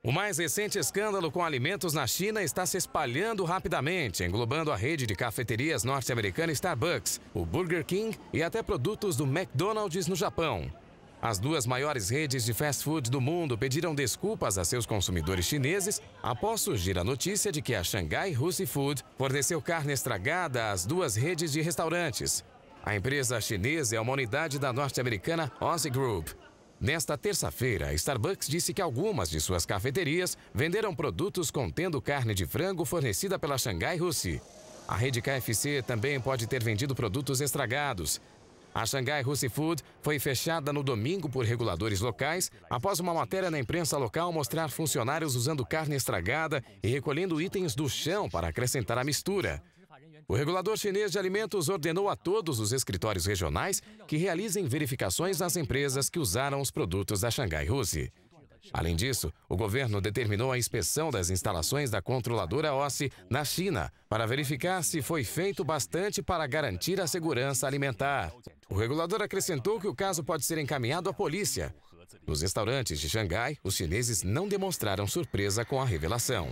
O mais recente escândalo com alimentos na China está se espalhando rapidamente, englobando a rede de cafeterias norte-americana Starbucks, o Burger King e até produtos do McDonald's no Japão. As duas maiores redes de fast food do mundo pediram desculpas a seus consumidores chineses após surgir a notícia de que a Shanghai Russi Food forneceu carne estragada às duas redes de restaurantes. A empresa chinesa é uma unidade da norte-americana Ozzy Group, Nesta terça-feira, a Starbucks disse que algumas de suas cafeterias venderam produtos contendo carne de frango fornecida pela Xangai Russi. A rede KFC também pode ter vendido produtos estragados. A Xangai Russi Food foi fechada no domingo por reguladores locais após uma matéria na imprensa local mostrar funcionários usando carne estragada e recolhendo itens do chão para acrescentar à mistura. O regulador chinês de alimentos ordenou a todos os escritórios regionais que realizem verificações nas empresas que usaram os produtos da Xangai Rose. Além disso, o governo determinou a inspeção das instalações da controladora OSCE na China para verificar se foi feito bastante para garantir a segurança alimentar. O regulador acrescentou que o caso pode ser encaminhado à polícia. Nos restaurantes de Xangai, os chineses não demonstraram surpresa com a revelação.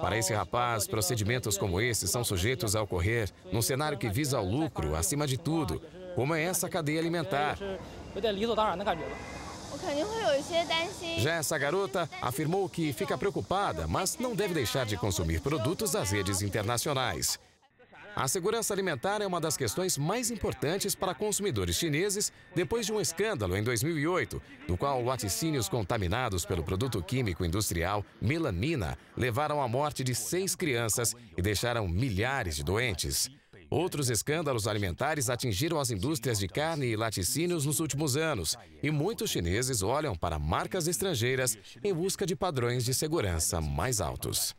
Para esse rapaz, procedimentos como esse são sujeitos a ocorrer num cenário que visa ao lucro, acima de tudo, como é essa cadeia alimentar. Já essa garota afirmou que fica preocupada, mas não deve deixar de consumir produtos das redes internacionais. A segurança alimentar é uma das questões mais importantes para consumidores chineses depois de um escândalo em 2008, no qual laticínios contaminados pelo produto químico industrial melanina levaram à morte de seis crianças e deixaram milhares de doentes. Outros escândalos alimentares atingiram as indústrias de carne e laticínios nos últimos anos, e muitos chineses olham para marcas estrangeiras em busca de padrões de segurança mais altos.